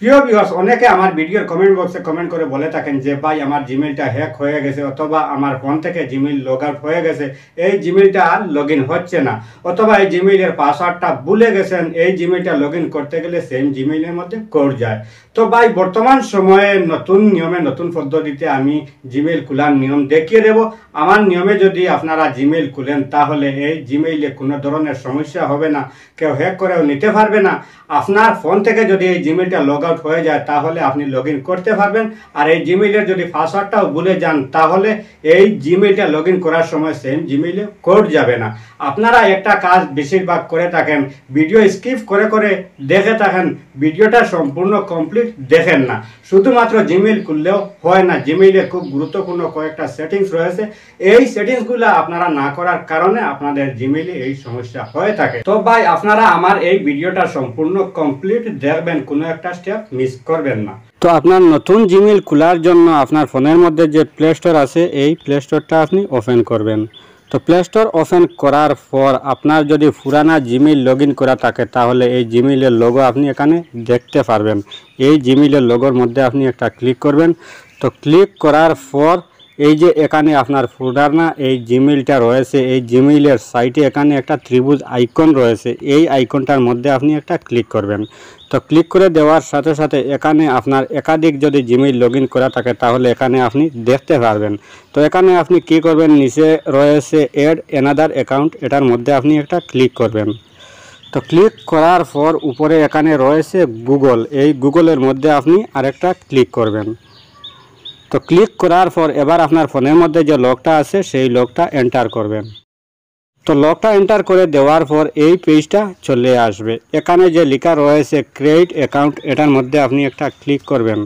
প্রিয় বিহস অনেকে আমার ভিডিওর কমেন্ট বক্সে কমেন্ট করে বলে থাকেন যে ভাই আমার জিমেলটা হ্যাক হয়ে গেছে অথবা আমার ফোন থেকে জিমেল লগ আউট হয়ে গেছে এই জিমেলটা আর লগ হচ্ছে না অথবা এই জিমেলের পাসওয়ার্ডটা ভুলে গেছেন এই জিমেলটা লগ করতে গেলে সেম জিমেলের মধ্যে কর যায় তো ভাই বর্তমান সময়ে নতুন নিয়মে নতুন পদ্ধতিতে আমি জিমেল খোলার নিয়ম দেখিয়ে দেব আমার নিয়মে যদি আপনারা জিমেল খুলেন তাহলে এই জিমেইলে কোনো ধরনের সমস্যা হবে না কেউ হ্যাক করেও নিতে পারবে না আপনার ফোন থেকে যদি এই জিমেলটা লগ আউট হয়ে যায় তাহলে আপনি লগ করতে পারবেন আর এই জিমেলের যদি পাসওয়ার্ডটাও ভুলে যান তাহলে এই জিমেলটা লগ করার সময় সেম জিমেলে কোড যাবে না আপনারা একটা কাজ বেশিরভাগ করে থাকেন ভিডিও স্কিপ করে করে দেখে থাকেন ভিডিওটা সম্পূর্ণ কমপ্লিট দেখেন না শুধুমাত্র জিমেল খুললেও হয় না জিমেইলে খুব গুরুত্বপূর্ণ কয়েকটা সেটিংস রয়েছে এই সেটিংসগুলো আপনারা না করার কারণে আপনাদের জিমেইলে এই সমস্যা হয়ে থাকে তো ভাই আপনারা আমার এই ভিডিওটা সম্পূর্ণ কমপ্লিট দেখবেন কোনো একটা স্টেপ মিস করবেন না তো আপনার নতুন জিমেল খোলার জন্য আপনার ফোনের মধ্যে যে প্লে স্টোর আছে এই প্লে স্টোরটা আপনি ওপেন করবেন তো প্লে স্টোর ওপেন করার পর আপনার যদি পুরানা জিমেল লগ ইন করা থাকে তাহলে এই জিমেলের লোগো আপনি এখানে দেখতে পারবেন এই জিমেলের লোগোর মধ্যে আপনি একটা ক্লিক করবেন তো ক্লিক করার পর এই যে এখানে আপনার পুরানা এই জিমেলটা রয়েছে এই জিমেলের সাইটে এখানে একটা ত্রিভুজ আইকন রয়েছে এই আইকনটার মধ্যে আপনি একটা ক্লিক করবেন তো ক্লিক করে দেওয়ার সাথে সাথে এখানে আপনার একাধিক যদি জিমেইল লগ করা থাকে তাহলে এখানে আপনি দেখতে পারবেন তো এখানে আপনি কি করবেন নিচে রয়েছে এড এনাদার অ্যাকাউন্ট এটার মধ্যে আপনি একটা ক্লিক করবেন তো ক্লিক করার পর উপরে এখানে রয়েছে গুগল এই গুগলের মধ্যে আপনি আরেকটা ক্লিক করবেন তো ক্লিক করার পর এবার আপনার ফোনের মধ্যে যে লকটা আছে সেই লকটা এন্টার করবেন তো লকটা এন্টার করে দেওয়ার পর এই পেজটা চলে আসবে এখানে যে লেখা রয়েছে ক্রেডিট অ্যাকাউন্ট এটার মধ্যে আপনি একটা ক্লিক করবেন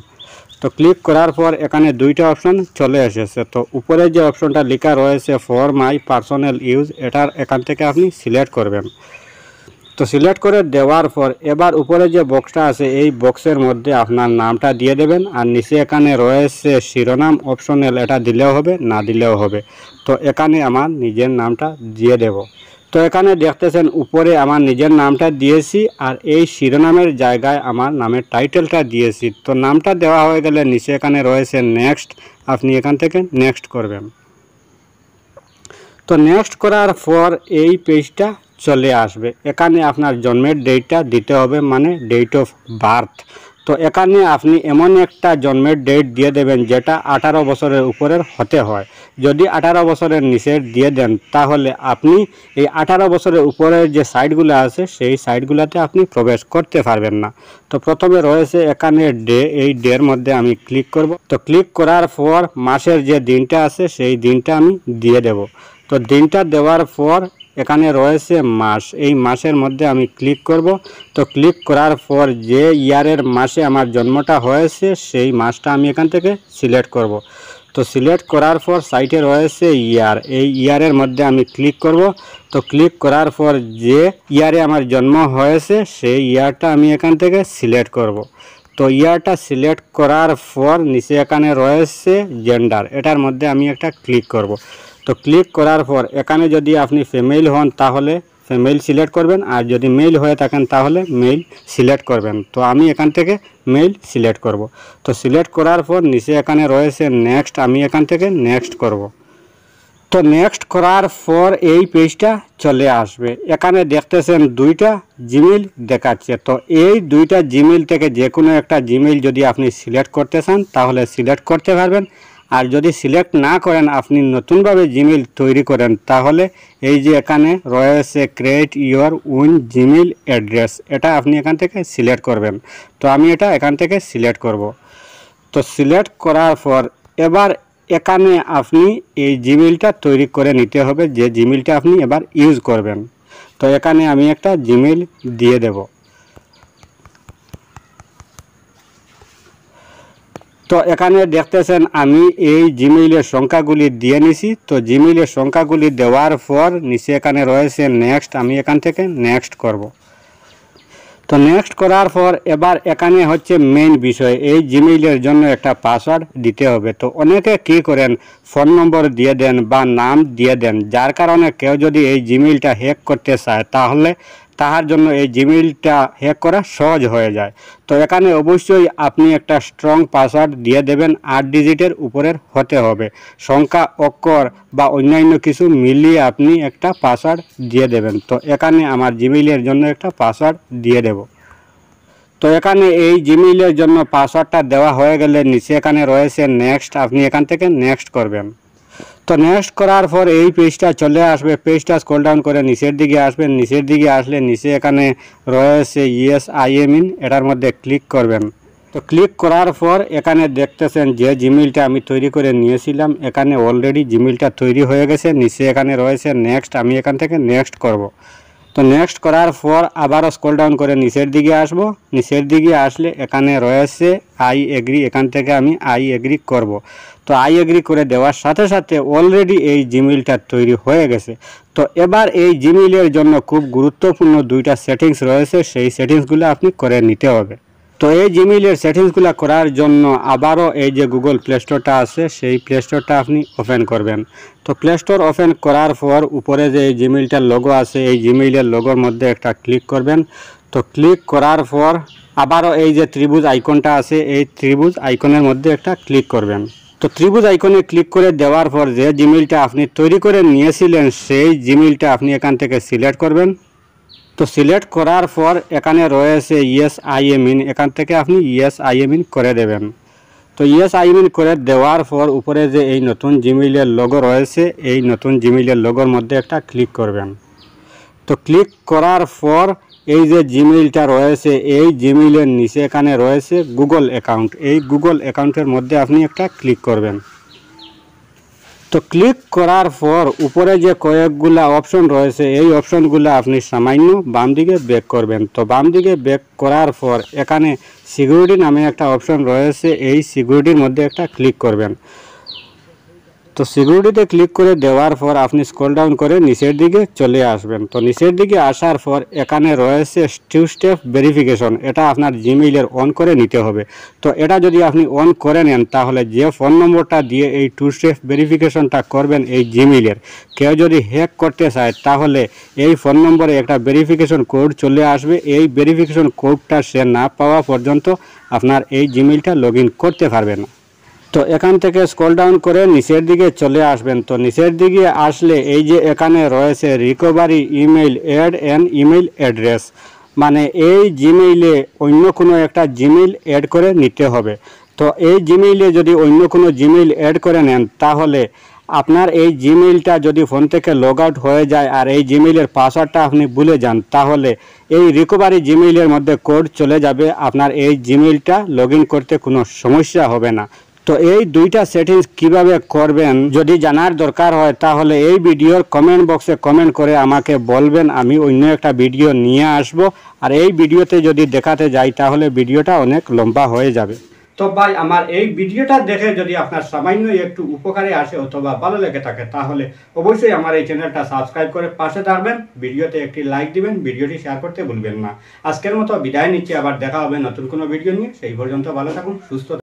তো ক্লিক করার পর এখানে দুইটা অপশন চলে এসেছে তো উপরে যে অপশনটা লেখা রয়েছে ফর মাই পার্সোনাল ইউজ এটার এখান থেকে আপনি সিলেক্ট করবেন তো সিলেক্ট করে দেওয়ার পর এবার উপরে যে বক্সটা আছে এই বক্সের মধ্যে আপনার নামটা দিয়ে দেবেন আর নিচে এখানে রয়েছে শিরোনাম অপশনাল এটা দিলেও হবে না দিলেও হবে তো এখানে আমার নিজের নামটা দিয়ে দেব তো এখানে দেখতেছেন উপরে আমার নিজের নামটা দিয়েছি আর এই শিরোনামের জায়গায় আমার নামের টাইটেলটা দিয়েছি তো নামটা দেওয়া হয়ে গেলে নিচে এখানে রয়েছে নেক্সট আপনি এখান থেকে নেক্সট করবেন তো নেক্সট করার পর এই পেজটা চলে আসবে এখানে আপনার জন্মের ডেটটা দিতে হবে মানে ডেট অফ বার্থ তো এখানে আপনি এমন একটা জন্মের ডেট দিয়ে দেবেন যেটা আঠারো বছরের উপরের হতে হয় যদি আঠারো বছরের নিচের দিয়ে দেন তাহলে আপনি এই আঠারো বছরের উপরের যে সাইটগুলো আছে সেই সাইটগুলোতে আপনি প্রবেশ করতে পারবেন না তো প্রথমে রয়েছে এখানে ডে এই ডের মধ্যে আমি ক্লিক করব তো ক্লিক করার পর মাসের যে দিনটা আছে সেই দিনটা আমি দিয়ে দেব তো দিনটা দেওয়ার পর এখানে রয়েছে মাস এই মাসের মধ্যে আমি ক্লিক করব তো ক্লিক করার পর যে ইয়ারের মাসে আমার জন্মটা হয়েছে সেই মাসটা আমি এখান থেকে সিলেক্ট করব। তো সিলেক্ট করার পর সাইটে রয়েছে ইয়ার এই ইয়ারের মধ্যে আমি ক্লিক করব তো ক্লিক করার পর যে ইয়ারে আমার জন্ম হয়েছে সেই ইয়ারটা আমি এখান থেকে সিলেক্ট করব। তো ইয়ারটা সিলেক্ট করার পর নিচে এখানে রয়েছে জেন্ডার এটার মধ্যে আমি একটা ক্লিক করব। তো ক্লিক করার পর এখানে যদি আপনি ফেমেল হন তাহলে ফেমেল সিলেক্ট করবেন আর যদি মেইল হয়ে থাকেন তাহলে মেইল সিলেক্ট করবেন তো আমি এখান থেকে মেইল সিলেক্ট করব। তো সিলেক্ট করার পর নিচে এখানে রয়েছে নেক্সট আমি এখান থেকে নেক্সট করব। তো নেক্সট করার পর এই পেজটা চলে আসবে এখানে দেখতেছেন দুইটা জিমেল দেখাচ্ছে তো এই দুইটা জিমেল থেকে যে কোনো একটা জিমেল যদি আপনি সিলেক্ট করতে চান তাহলে সিলেক্ট করতে পারবেন আর যদি সিলেক্ট না করেন আপনি নতুনভাবে জিমেল তৈরি করেন তাহলে এই যে এখানে রয়েছে create your own Gmail address এটা আপনি এখান থেকে সিলেক্ট করবেন তো আমি এটা এখান থেকে সিলেক্ট করব তো সিলেক্ট করার পর এবার এখানে আপনি এই জিমেলটা তৈরি করে নিতে হবে যে জিমেলটা আপনি এবার ইউজ করবেন তো এখানে আমি একটা জিমেল দিয়ে দেবো তো এখানে দেখতেছেন আমি এই জিমেইলের সংখ্যাগুলি দিয়ে নিছি তো জিমেইলের সংখ্যাগুলি দেওয়ার পর নিচে এখানে রয়েছে নেক্সট আমি এখান থেকে নেক্সট করব। তো নেক্সট করার পর এবার এখানে হচ্ছে মেইন বিষয় এই জিমেইলের জন্য একটা পাসওয়ার্ড দিতে হবে তো অনেকে কী করেন ফোন নম্বর দিয়ে দেন বা নাম দিয়ে দেন যার কারণে কেউ যদি এই জিমেইলটা হ্যাক করতে চায় তাহলে তাহার জন্য এই জিমেইলটা হ্যাক করা সহজ হয়ে যায় তো এখানে অবশ্যই আপনি একটা স্ট্রং পাসওয়ার্ড দিয়ে দেবেন আট ডিজিটের উপরের হতে হবে সংখ্যা অক্ষর বা অন্যান্য কিছু মিলিয়ে আপনি একটা পাসওয়ার্ড দিয়ে দেবেন তো এখানে আমার জিমেইলের জন্য একটা পাসওয়ার্ড দিয়ে দেব তো এখানে এই জিমেইলের জন্য পাসওয়ার্ডটা দেওয়া হয়ে গেলে নিচে এখানে রয়েছে নেক্সট আপনি এখান থেকে নেক্সট করবেন তো নেক্সট করার পর এই পেজটা চলে আসবে পেজটা স্কোল ডাউন করে নিচের দিকে আসবেন নিচের দিকে আসলে নিচে এখানে রয়েছে ইয়েস আই এটার মধ্যে ক্লিক করবেন তো ক্লিক করার পর এখানে দেখতেছেন যে জিমেলটা আমি তৈরি করে নিয়েছিলাম এখানে অলরেডি জিমেলটা তৈরি হয়ে গেছে নিচে এখানে রয়েছে নেক্সট আমি এখান থেকে নেক্সট করব। তো নেক্সট করার পর আবারও স্কোল ডাউন করে নিচের দিকে আসব নিচের দিকে আসলে এখানে রয়েছে আই এগ্রি এখান থেকে আমি আই এগ্রি করব। তো আই এগ্রি করে দেওয়ার সাথে সাথে অলরেডি এই জিমেলটা তৈরি হয়ে গেছে তো এবার এই জিমেলের জন্য খুব গুরুত্বপূর্ণ দুইটা সেটিংস রয়েছে সেই সেটিংসগুলো আপনি করে নিতে হবে তো এই জিমেলের সেটিংসগুলো করার জন্য আবারও এই যে গুগল প্লে স্টোরটা আছে সেই প্লে স্টোরটা আপনি ওপেন করবেন তো প্লে স্টোর ওপেন করার পর উপরে যে এই লোগো আছে এই জিমেলের লোগোর মধ্যে একটা ক্লিক করবেন তো ক্লিক করার পর আবারও এই যে ত্রিভুজ আইকনটা আছে এই ত্রিভুজ আইকনের মধ্যে একটা ক্লিক করবেন তো ত্রিভুজ আইকনে ক্লিক করে দেওয়ার পর যে জিমেলটা আপনি তৈরি করে নিয়েছিলেন সেই জিমেলটা আপনি এখান থেকে সিলেক্ট করবেন তো সিলেক্ট করার পর এখানে রয়েছে ইয়েস আই এম ইন এখান থেকে আপনি ইয়েস আই এম ইন করে দেবেন তো ইয়েস আই এম ইন করে দেওয়ার পর উপরে যে এই নতুন জিমেইলের লোগো রয়েছে এই নতুন জিমেইলের লোগোর মধ্যে একটা ক্লিক করবেন তো ক্লিক করার পর এই যে জিমেইলটা রয়েছে এই জিমেইলের নিচে এখানে রয়েছে গুগল অ্যাকাউন্ট এই গুগল অ্যাকাউন্টের মধ্যে আপনি একটা ক্লিক করবেন তো ক্লিক করার পর উপরে যে কয়েকগুলা অপশন রয়েছে এই অপশনগুলো আপনি সামান্য বাম দিকে ব্যাক করবেন তো বাম দিকে ব্যাক করার পর এখানে সিকিউরিটি নামে একটা অপশন রয়েছে এই সিকিউরিটির মধ্যে একটা ক্লিক করবেন তো সিকিউরিটিতে ক্লিক করে দেওয়ার পর আপনি স্কোল ডাউন করে নিচের দিকে চলে আসবেন তো নিচের দিকে আসার পর এখানে রয়েছে টু স্টেপ ভেরিফিকেশন এটা আপনার জিমেইলের অন করে নিতে হবে তো এটা যদি আপনি অন করে নেন তাহলে যে ফোন নম্বরটা দিয়ে এই টু স্টেপ ভেরিফিকেশনটা করবেন এই জিমেইলের কেউ যদি হ্যাক করতে চায় তাহলে এই ফোন নম্বরে একটা ভেরিফিকেশন কোড চলে আসবে এই ভেরিফিকেশন কোডটা সে না পাওয়া পর্যন্ত আপনার এই জিমেইলটা লগ করতে পারবে না তো এখান থেকে স্কল ডাউন করে নিচের দিকে চলে আসবেন তো নিচের দিকে আসলে এই যে এখানে রয়েছে recovery email add and email address মানে এই জিমেইলে অন্য কোনো একটা জিমেইল অ্যাড করে নিতে হবে তো এই জিমেইলে যদি অন্য কোনো জিমেইল অ্যাড করে নেন তাহলে আপনার এই জিমেইলটা যদি ফোন থেকে লগ আউট হয়ে যায় আর এই জিমেইলের পাসওয়ার্ডটা আপনি ভুলে যান তাহলে এই রিকভারি জিমেইলের মধ্যে কোড চলে যাবে আপনার এই জিমেইলটা লগ করতে কোনো সমস্যা হবে না তো এই দুইটা সেটিংস কিভাবে করবেন যদি জানার দরকার হয় তাহলে এই ভিডিওর কমেন্ট বক্সে কমেন্ট করে আমাকে বলবেন আমি অন্য একটা ভিডিও নিয়ে আসব আর এই ভিডিওতে যদি দেখাতে যাই তাহলে ভিডিওটা অনেক লম্বা হয়ে যাবে তো ভাই আমার এই ভিডিওটা দেখে যদি আপনার সামান্য একটু উপকারে আসে অথবা ভালো লেগে থাকে তাহলে অবশ্যই আমার এই চ্যানেলটা সাবস্ক্রাইব করে পাশে থাকবেন ভিডিওতে একটি লাইক দিবেন ভিডিওটি শেয়ার করতে ভুলবেন না আজকের মতো বিদায় নিচ্ছি আবার দেখা হবে নতুন কোনো ভিডিও নিয়ে সেই পর্যন্ত ভালো থাকুন সুস্থ